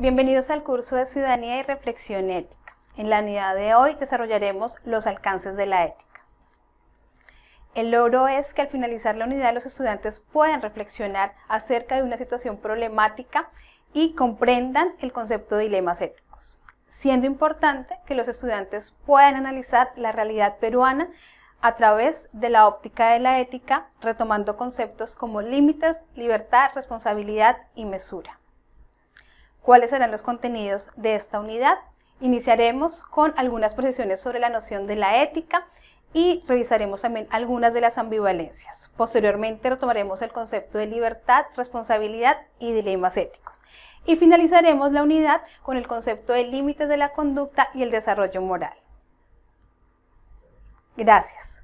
Bienvenidos al curso de Ciudadanía y Reflexión Ética. En la unidad de hoy desarrollaremos los alcances de la ética. El logro es que al finalizar la unidad los estudiantes puedan reflexionar acerca de una situación problemática y comprendan el concepto de dilemas éticos, siendo importante que los estudiantes puedan analizar la realidad peruana a través de la óptica de la ética, retomando conceptos como límites, libertad, responsabilidad y mesura. ¿Cuáles serán los contenidos de esta unidad? Iniciaremos con algunas precisiones sobre la noción de la ética y revisaremos también algunas de las ambivalencias. Posteriormente retomaremos el concepto de libertad, responsabilidad y dilemas éticos. Y finalizaremos la unidad con el concepto de límites de la conducta y el desarrollo moral. Gracias.